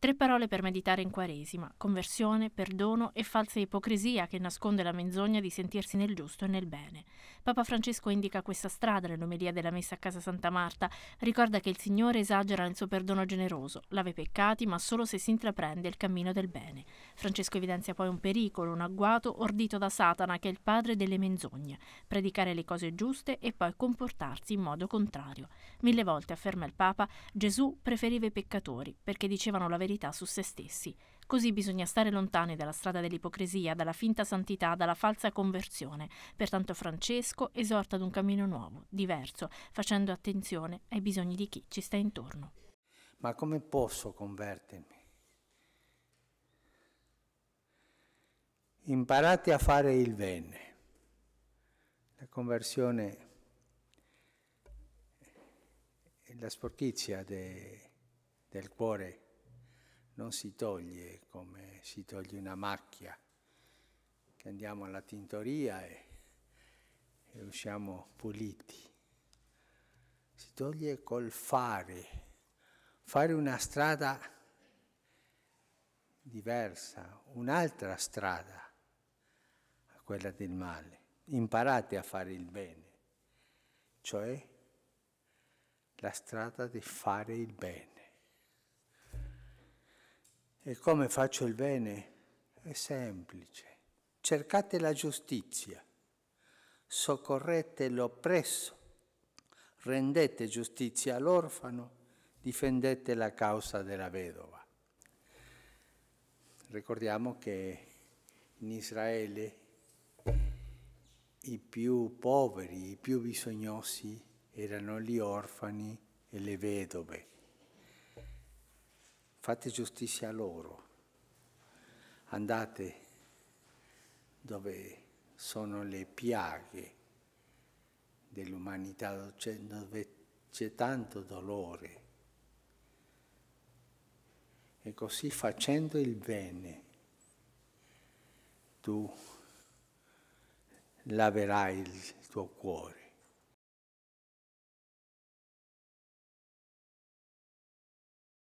Tre parole per meditare in Quaresima, conversione, perdono e falsa ipocrisia che nasconde la menzogna di sentirsi nel giusto e nel bene. Papa Francesco indica questa strada nell'omelia della messa a casa Santa Marta, ricorda che il Signore esagera nel suo perdono generoso, lave i peccati ma solo se si intraprende il cammino del bene. Francesco evidenzia poi un pericolo, un agguato ordito da Satana che è il padre delle menzogne, predicare le cose giuste e poi comportarsi in modo contrario. Mille volte, afferma il Papa, Gesù preferiva i peccatori perché dicevano la verità verità su se stessi. Così bisogna stare lontani dalla strada dell'ipocrisia, dalla finta santità, dalla falsa conversione. Pertanto Francesco esorta ad un cammino nuovo, diverso, facendo attenzione ai bisogni di chi ci sta intorno. Ma come posso convertermi? Imparate a fare il bene. La conversione è la sporchizia de, del cuore non si toglie come si toglie una macchia, che andiamo alla tintoria e, e usciamo puliti. Si toglie col fare, fare una strada diversa, un'altra strada a quella del male. Imparate a fare il bene, cioè la strada di fare il bene. E come faccio il bene? È semplice. Cercate la giustizia, soccorrete l'oppresso, rendete giustizia all'orfano, difendete la causa della vedova. Ricordiamo che in Israele i più poveri, i più bisognosi erano gli orfani e le vedove fate giustizia a loro, andate dove sono le piaghe dell'umanità, dove c'è tanto dolore. E così facendo il bene, tu laverai il tuo cuore.